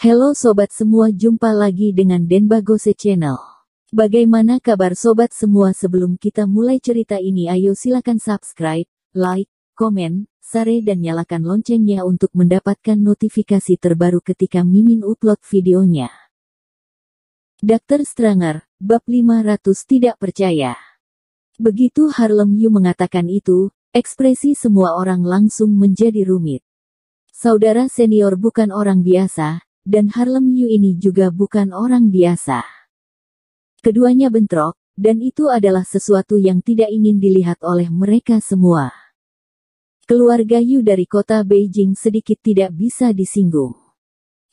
Halo sobat semua, jumpa lagi dengan Denbagose Channel. Bagaimana kabar sobat semua sebelum kita mulai cerita ini ayo silakan subscribe, like, komen, share dan nyalakan loncengnya untuk mendapatkan notifikasi terbaru ketika Mimin upload videonya. Dokter Stranger, bab 500 tidak percaya. Begitu Harlem Yu mengatakan itu, ekspresi semua orang langsung menjadi rumit. Saudara senior bukan orang biasa, dan Harlem New ini juga bukan orang biasa. Keduanya bentrok, dan itu adalah sesuatu yang tidak ingin dilihat oleh mereka semua. Keluarga Yu dari kota Beijing sedikit tidak bisa disinggung.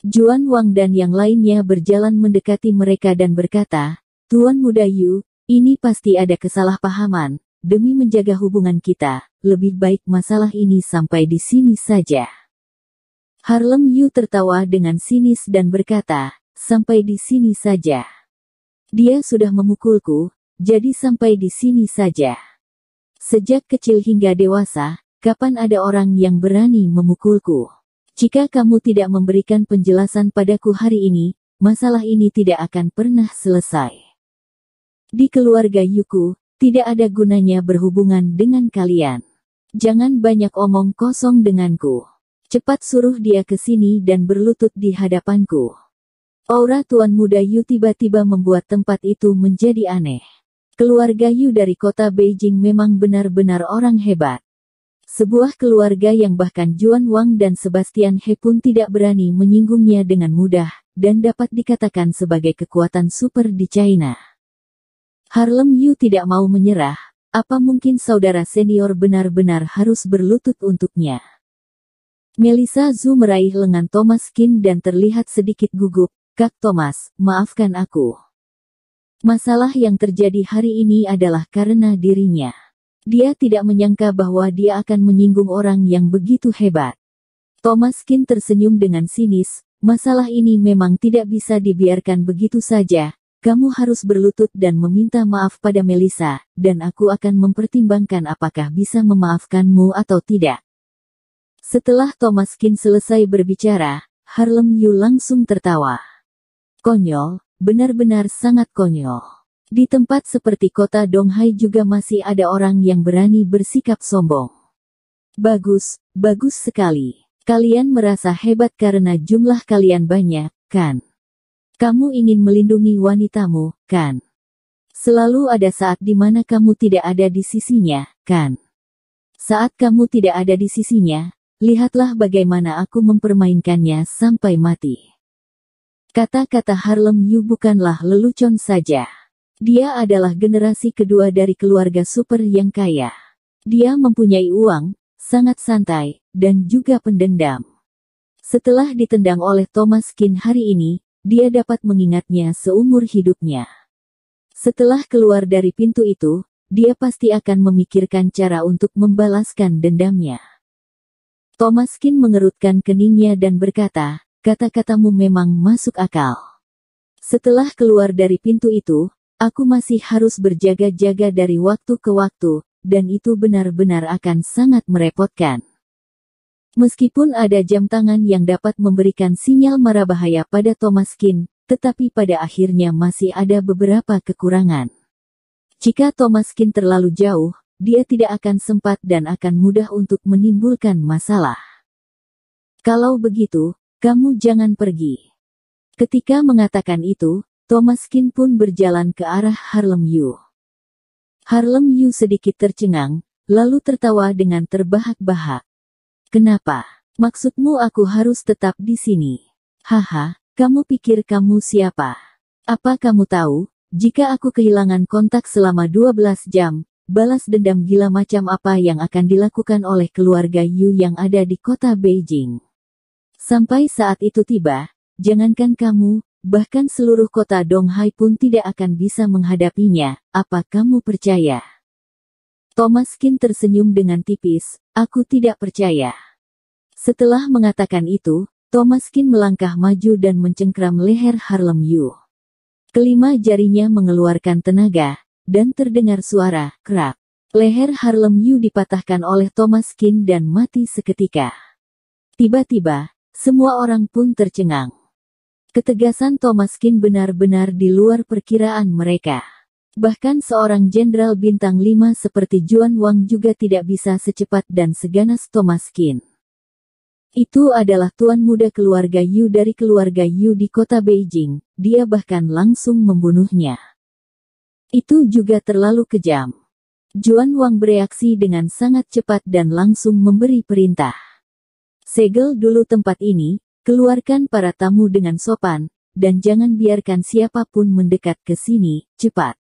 Juan Wang dan yang lainnya berjalan mendekati mereka dan berkata, Tuan Muda Yu, ini pasti ada kesalahpahaman, demi menjaga hubungan kita, lebih baik masalah ini sampai di sini saja. Harlem Yu tertawa dengan sinis dan berkata, sampai di sini saja. Dia sudah memukulku, jadi sampai di sini saja. Sejak kecil hingga dewasa, kapan ada orang yang berani memukulku? Jika kamu tidak memberikan penjelasan padaku hari ini, masalah ini tidak akan pernah selesai. Di keluarga Yuku, tidak ada gunanya berhubungan dengan kalian. Jangan banyak omong kosong denganku. Cepat suruh dia ke sini dan berlutut di hadapanku. Aura tuan muda Yu tiba-tiba membuat tempat itu menjadi aneh. Keluarga Yu dari kota Beijing memang benar-benar orang hebat. Sebuah keluarga yang bahkan Juan Wang dan Sebastian He pun tidak berani menyinggungnya dengan mudah, dan dapat dikatakan sebagai kekuatan super di China. Harlem Yu tidak mau menyerah, apa mungkin saudara senior benar-benar harus berlutut untuknya? Melissa Zhu meraih lengan Thomas Kin dan terlihat sedikit gugup. Kak Thomas, maafkan aku. Masalah yang terjadi hari ini adalah karena dirinya. Dia tidak menyangka bahwa dia akan menyinggung orang yang begitu hebat. Thomas Kin tersenyum dengan sinis, masalah ini memang tidak bisa dibiarkan begitu saja, kamu harus berlutut dan meminta maaf pada Melissa, dan aku akan mempertimbangkan apakah bisa memaafkanmu atau tidak. Setelah Thomas Kin selesai berbicara, Harlem Yu langsung tertawa. Konyol, benar-benar sangat konyol. Di tempat seperti kota Donghai juga masih ada orang yang berani bersikap sombong. Bagus, bagus sekali. Kalian merasa hebat karena jumlah kalian banyak, kan? Kamu ingin melindungi wanitamu, kan? Selalu ada saat di mana kamu tidak ada di sisinya, kan? Saat kamu tidak ada di sisinya, Lihatlah bagaimana aku mempermainkannya sampai mati. Kata-kata Harlem Yu bukanlah lelucon saja. Dia adalah generasi kedua dari keluarga super yang kaya. Dia mempunyai uang, sangat santai, dan juga pendendam. Setelah ditendang oleh Thomas Kin hari ini, dia dapat mengingatnya seumur hidupnya. Setelah keluar dari pintu itu, dia pasti akan memikirkan cara untuk membalaskan dendamnya. Thomas Kin mengerutkan keningnya dan berkata, kata-katamu memang masuk akal. Setelah keluar dari pintu itu, aku masih harus berjaga-jaga dari waktu ke waktu, dan itu benar-benar akan sangat merepotkan. Meskipun ada jam tangan yang dapat memberikan sinyal marah bahaya pada Thomas Kin, tetapi pada akhirnya masih ada beberapa kekurangan. Jika Thomas Kin terlalu jauh, dia tidak akan sempat dan akan mudah untuk menimbulkan masalah. Kalau begitu, kamu jangan pergi. Ketika mengatakan itu, Thomas Kin pun berjalan ke arah Harlem Yu. Harlem Yu sedikit tercengang, lalu tertawa dengan terbahak-bahak. Kenapa? Maksudmu aku harus tetap di sini? Haha, kamu pikir kamu siapa? Apa kamu tahu, jika aku kehilangan kontak selama 12 jam, balas dendam gila macam apa yang akan dilakukan oleh keluarga Yu yang ada di kota Beijing. Sampai saat itu tiba, jangankan kamu, bahkan seluruh kota Donghai pun tidak akan bisa menghadapinya, apa kamu percaya? Thomas Kin tersenyum dengan tipis, aku tidak percaya. Setelah mengatakan itu, Thomas Kin melangkah maju dan mencengkram leher Harlem Yu. Kelima jarinya mengeluarkan tenaga, dan terdengar suara krak. Leher Harlem Yu dipatahkan oleh Thomas Kin dan mati seketika. Tiba-tiba, semua orang pun tercengang. Ketegasan Thomas Kin benar-benar di luar perkiraan mereka. Bahkan seorang jenderal bintang lima seperti Juan Wang juga tidak bisa secepat dan seganas Thomas Kin. Itu adalah tuan muda keluarga Yu dari keluarga Yu di kota Beijing, dia bahkan langsung membunuhnya. Itu juga terlalu kejam. Juan Wang bereaksi dengan sangat cepat dan langsung memberi perintah. Segel dulu tempat ini, keluarkan para tamu dengan sopan, dan jangan biarkan siapapun mendekat ke sini, cepat.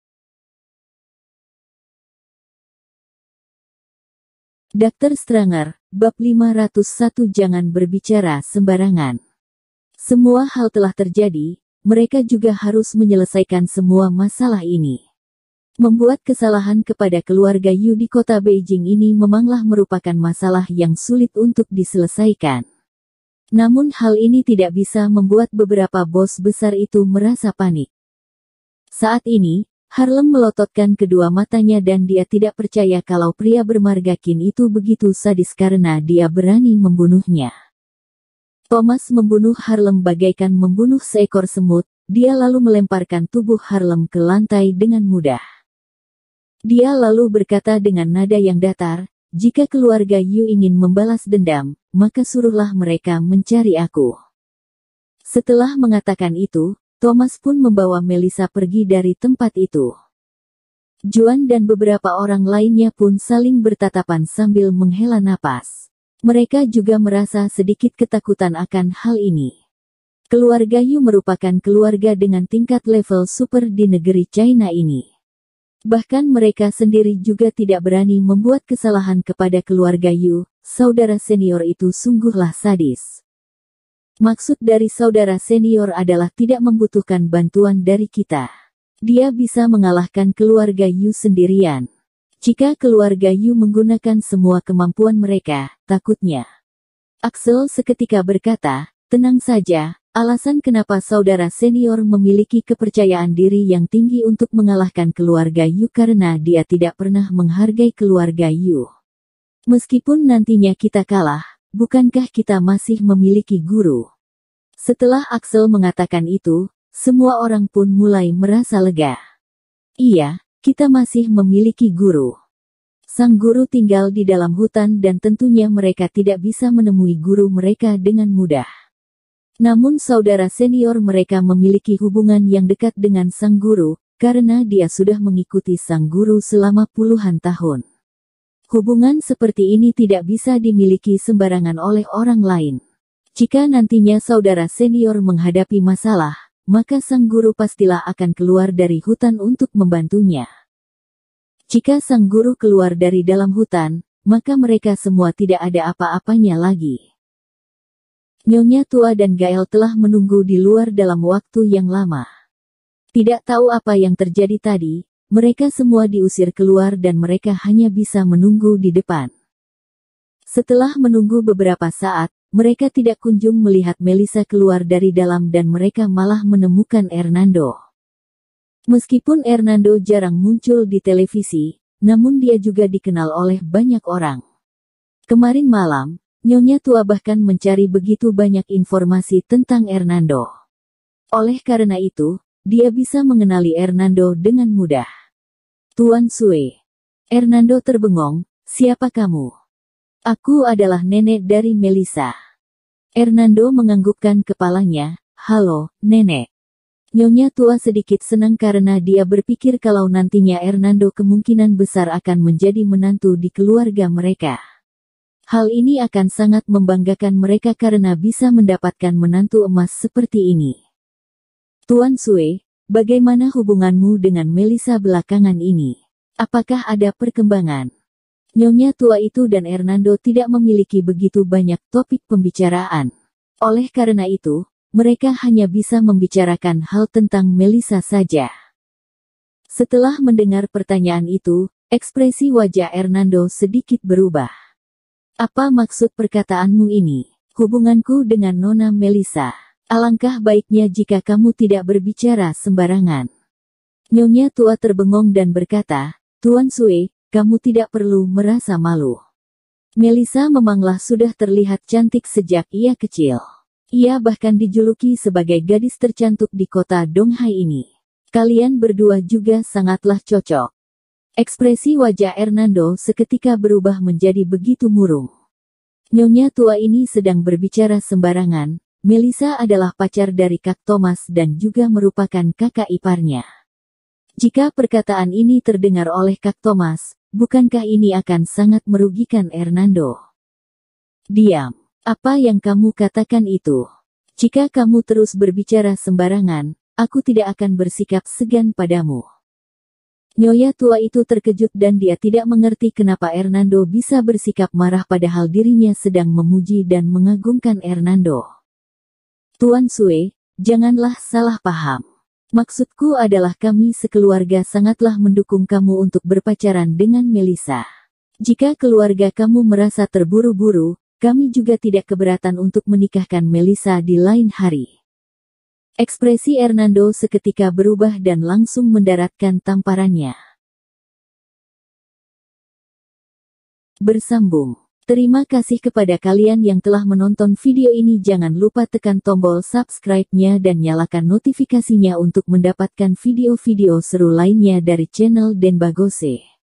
Dr. Stranger, bab 501 jangan berbicara sembarangan. Semua hal telah terjadi, mereka juga harus menyelesaikan semua masalah ini. Membuat kesalahan kepada keluarga Yu di kota Beijing ini memanglah merupakan masalah yang sulit untuk diselesaikan. Namun hal ini tidak bisa membuat beberapa bos besar itu merasa panik. Saat ini, Harlem melototkan kedua matanya dan dia tidak percaya kalau pria bermarga Kin itu begitu sadis karena dia berani membunuhnya. Thomas membunuh Harlem bagaikan membunuh seekor semut, dia lalu melemparkan tubuh Harlem ke lantai dengan mudah. Dia lalu berkata dengan nada yang datar, jika keluarga Yu ingin membalas dendam, maka suruhlah mereka mencari aku. Setelah mengatakan itu, Thomas pun membawa Melissa pergi dari tempat itu. Juan dan beberapa orang lainnya pun saling bertatapan sambil menghela napas. Mereka juga merasa sedikit ketakutan akan hal ini. Keluarga Yu merupakan keluarga dengan tingkat level super di negeri China ini. Bahkan mereka sendiri juga tidak berani membuat kesalahan kepada keluarga Yu, saudara senior itu sungguhlah sadis. Maksud dari saudara senior adalah tidak membutuhkan bantuan dari kita. Dia bisa mengalahkan keluarga Yu sendirian. Jika keluarga Yu menggunakan semua kemampuan mereka, takutnya. Axel seketika berkata, Tenang saja, alasan kenapa saudara senior memiliki kepercayaan diri yang tinggi untuk mengalahkan keluarga Yu karena dia tidak pernah menghargai keluarga Yu. Meskipun nantinya kita kalah, bukankah kita masih memiliki guru? Setelah Axel mengatakan itu, semua orang pun mulai merasa lega. Iya, kita masih memiliki guru. Sang guru tinggal di dalam hutan dan tentunya mereka tidak bisa menemui guru mereka dengan mudah. Namun saudara senior mereka memiliki hubungan yang dekat dengan sang guru, karena dia sudah mengikuti sang guru selama puluhan tahun. Hubungan seperti ini tidak bisa dimiliki sembarangan oleh orang lain. Jika nantinya saudara senior menghadapi masalah, maka sang guru pastilah akan keluar dari hutan untuk membantunya. Jika sang guru keluar dari dalam hutan, maka mereka semua tidak ada apa-apanya lagi. Nyonya tua dan Gael telah menunggu di luar dalam waktu yang lama. Tidak tahu apa yang terjadi tadi, mereka semua diusir keluar dan mereka hanya bisa menunggu di depan. Setelah menunggu beberapa saat, mereka tidak kunjung melihat Melisa keluar dari dalam dan mereka malah menemukan Hernando. Meskipun Hernando jarang muncul di televisi, namun dia juga dikenal oleh banyak orang. Kemarin malam, Nyonya tua bahkan mencari begitu banyak informasi tentang Hernando. Oleh karena itu, dia bisa mengenali Hernando dengan mudah. Tuan Sue. Hernando terbengong, siapa kamu? Aku adalah nenek dari Melissa. Hernando menganggukkan kepalanya, halo, nenek. Nyonya tua sedikit senang karena dia berpikir kalau nantinya Hernando kemungkinan besar akan menjadi menantu di keluarga mereka. Hal ini akan sangat membanggakan mereka karena bisa mendapatkan menantu emas seperti ini. Tuan Sue, bagaimana hubunganmu dengan Melisa belakangan ini? Apakah ada perkembangan? Nyonya tua itu dan Hernando tidak memiliki begitu banyak topik pembicaraan. Oleh karena itu, mereka hanya bisa membicarakan hal tentang Melisa saja. Setelah mendengar pertanyaan itu, ekspresi wajah Hernando sedikit berubah. Apa maksud perkataanmu ini? Hubunganku dengan Nona Melisa. Alangkah baiknya jika kamu tidak berbicara sembarangan. Nyonya tua terbengong dan berkata, Tuan Sue, kamu tidak perlu merasa malu. Melisa memanglah sudah terlihat cantik sejak ia kecil. Ia bahkan dijuluki sebagai gadis tercantik di kota Donghai ini. Kalian berdua juga sangatlah cocok. Ekspresi wajah Hernando seketika berubah menjadi begitu murung. Nyonya tua ini sedang berbicara sembarangan, Melisa adalah pacar dari Kak Thomas dan juga merupakan kakak iparnya. Jika perkataan ini terdengar oleh Kak Thomas, bukankah ini akan sangat merugikan Hernando? Diam. Apa yang kamu katakan itu? Jika kamu terus berbicara sembarangan, aku tidak akan bersikap segan padamu. Nyonya tua itu terkejut dan dia tidak mengerti kenapa Hernando bisa bersikap marah padahal dirinya sedang memuji dan mengagungkan Hernando. Tuan Sue, janganlah salah paham. Maksudku adalah kami sekeluarga sangatlah mendukung kamu untuk berpacaran dengan Melissa. Jika keluarga kamu merasa terburu-buru, kami juga tidak keberatan untuk menikahkan Melissa di lain hari. Ekspresi Hernando seketika berubah dan langsung mendaratkan tamparannya. Bersambung. Terima kasih kepada kalian yang telah menonton video ini. Jangan lupa tekan tombol subscribe-nya dan nyalakan notifikasinya untuk mendapatkan video-video seru lainnya dari channel Denbagose.